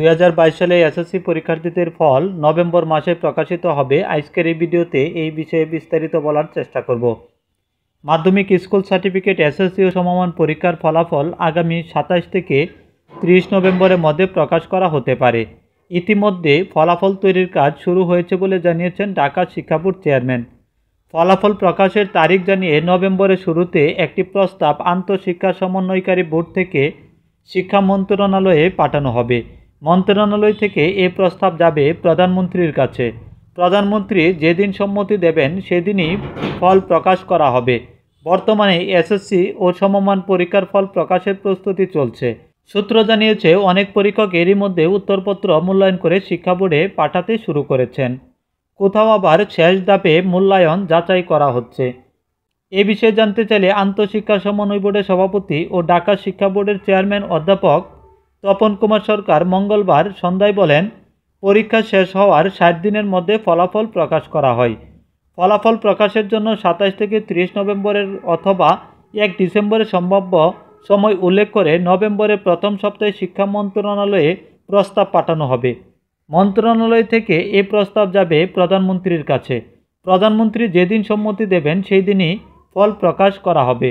দুই সালে এসএসসি পরীক্ষার্থীদের ফল নভেম্বর মাসে প্রকাশিত হবে আজকের এই ভিডিওতে এই বিষয়ে বিস্তারিত বলার চেষ্টা করব মাধ্যমিক স্কুল সার্টিফিকেট এসএসসি ও সমমান পরীক্ষার ফলাফল আগামী সাতাশ থেকে ত্রিশ নভেম্বরের মধ্যে প্রকাশ করা হতে পারে ইতিমধ্যে ফলাফল তৈরির কাজ শুরু হয়েছে বলে জানিয়েছেন ঢাকা শিক্ষাপুর চেয়ারম্যান ফলাফল প্রকাশের তারিখ জানিয়ে নভেম্বরের শুরুতে একটি প্রস্তাব আন্তঃশিক্ষা সমন্বয়কারী বোর্ড থেকে শিক্ষা মন্ত্রণালয়ে পাঠানো হবে মন্ত্রণালয় থেকে এ প্রস্তাব যাবে প্রধানমন্ত্রীর কাছে প্রধানমন্ত্রী যেদিন সম্মতি দেবেন সেদিনই ফল প্রকাশ করা হবে বর্তমানে এসএসসি ও সমমান পরীক্ষার ফল প্রকাশের প্রস্তুতি চলছে সূত্র জানিয়েছে অনেক পরীক্ষক এরই মধ্যে উত্তরপত্র মূল্যায়ন করে শিক্ষা বোর্ডে পাঠাতে শুরু করেছেন কোথাও আবার শেষ ধাপে মূল্যায়ন যাচাই করা হচ্ছে এ বিষয়ে জানতে চাইলে আন্তঃশিক্ষা সমন্বয় বোর্ডের সভাপতি ও ঢাকা শিক্ষা বোর্ডের চেয়ারম্যান অধ্যাপক তপন কুমার সরকার মঙ্গলবার সন্ধ্যায় বলেন পরীক্ষা শেষ হওয়ার ষাট দিনের মধ্যে ফলাফল প্রকাশ করা হয় ফলাফল প্রকাশের জন্য সাতাশ থেকে ত্রিশ নভেম্বরের অথবা এক ডিসেম্বরের সম্ভাব্য সময় উল্লেখ করে নভেম্বরের প্রথম সপ্তাহে শিক্ষা মন্ত্রণালয়ে প্রস্তাব পাঠানো হবে মন্ত্রণালয় থেকে এ প্রস্তাব যাবে প্রধানমন্ত্রীর কাছে প্রধানমন্ত্রী যেদিন সম্মতি দেবেন সেই দিনই ফল প্রকাশ করা হবে